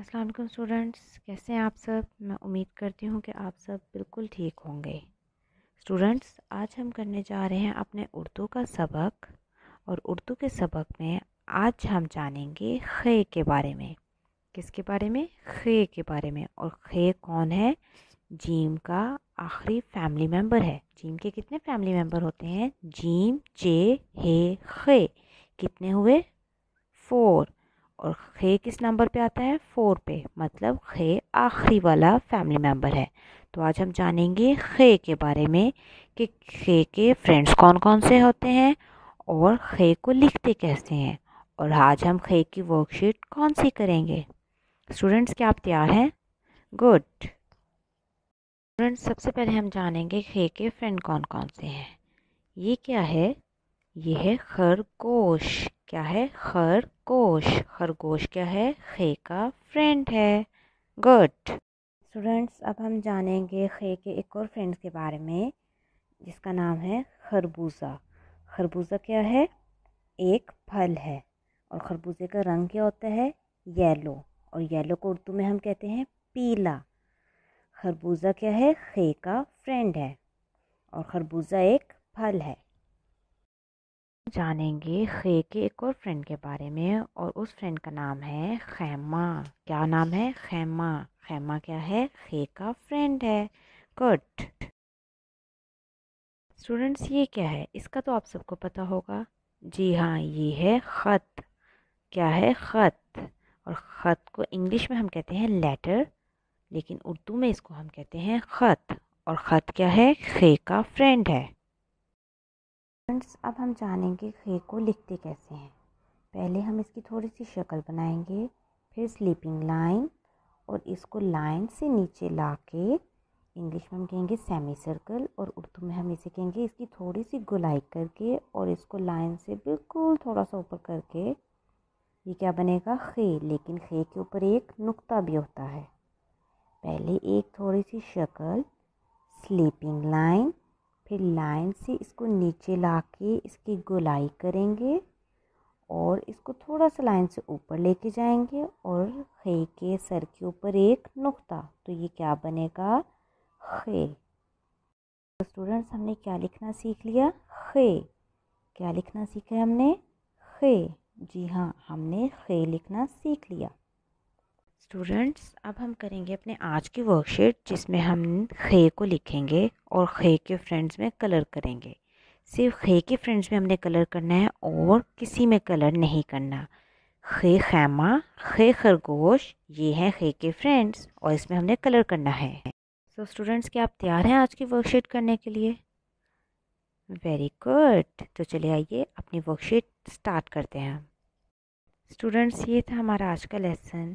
अस्सलाम वालेकुम स्टूडेंट्स कैसे हैं आप सब मैं उम्मीद करती हूँ कि आप सब बिल्कुल ठीक होंगे स्टूडेंट्स आज हम करने जा रहे हैं अपने उर्दू का सबक और उर्दू के सबक में आज हम जानेंगे खे के बारे में किसके बारे में खे के बारे में और खे कौन है जीम का आखिरी फैमिली मेम्बर है जीम के कितने फैमिली मेम्बर होते हैं जीम जे हे खे कितने हुए फोर और खे किस नंबर पे आता है फोर पे मतलब खे आखिरी वाला फैमिली मेम्बर है तो आज हम जानेंगे खे के बारे में कि खे के फ्रेंड्स कौन कौन से होते हैं और खे को लिखते कैसे हैं और आज हम खे की वर्कशीट कौन सी करेंगे स्टूडेंट्स क्या आप तैयार हैं गुड स्टूडेंट्स सबसे पहले हम जानेंगे खे के फ्रेंड कौन कौन से हैं ये क्या है ये है खरगोश क्या है खरगोश खरगोश क्या है खे का फ्रेंड है गुड स्टूडेंट्स अब हम जानेंगे खे के एक और फ्रेंड्स के बारे में जिसका नाम है खरबूजा खरबूजा क्या है एक फल है और खरबूजे का रंग क्या होता है येलो और येलो को उर्दू में हम कहते हैं पीला खरबूजा क्या है खे का फ्रेंड है और खरबूजा एक फल है जानेंगे खे के एक और फ्रेंड के बारे में और उस फ्रेंड का नाम है खैमा क्या नाम है खैमा खैमा क्या है खे का फ्रेंड है गुड स्टूडेंट्स ये क्या है इसका तो आप सबको पता होगा जी हाँ ये है ख़त क्या है ख़त और ख़त को इंग्लिश में हम कहते हैं लेटर लेकिन उर्दू में इसको हम कहते हैं ख़त और ख़त क्या है खे का फ्रेंड है फ्रेंड्स अब हम जानेंगे खे को लिखते कैसे हैं पहले हम इसकी थोड़ी सी शक्ल बनाएंगे फिर स्लीपिंग लाइन और इसको लाइन से नीचे ला के इंग्लिश में हम कहेंगे सेमी सर्कल और उर्दू में हम इसे कहेंगे इसकी थोड़ी सी गुलाई करके और इसको लाइन से बिल्कुल थोड़ा सा ऊपर करके ये क्या बनेगा खे लेकिन खे के ऊपर एक नुक्ता भी होता है पहले एक थोड़ी सी शक्ल स्लीपिंग लाइन फिर लाइन से इसको नीचे ला के इसकी गोलाई करेंगे और इसको थोड़ा सा लाइन से ऊपर लेके जाएंगे और खे के सर के ऊपर एक नुक्ता तो ये क्या बनेगा खे तो स्टूडेंट्स हमने क्या लिखना सीख लिया खे क्या लिखना सीखा है हमने खे जी हाँ हमने खे लिखना सीख लिया स्टूडेंट्स अब हम करेंगे अपने आज की वर्कशीट जिसमें हम खे को लिखेंगे और खे के फ्रेंड्स में कलर करेंगे सिर्फ खे के फ्रेंड्स में हमने कलर करना है और किसी में कलर नहीं करना खे खैमा खे खरगोश ये हैं खे के फ्रेंड्स और इसमें हमने कलर करना है सो so, स्टूडेंट्स क्या आप तैयार हैं आज की वर्कशीट करने के लिए वेरी गुड तो चले आइए अपनी वर्कशीट स्टार्ट करते हैं स्टूडेंट्स ये था हमारा आज का लेसन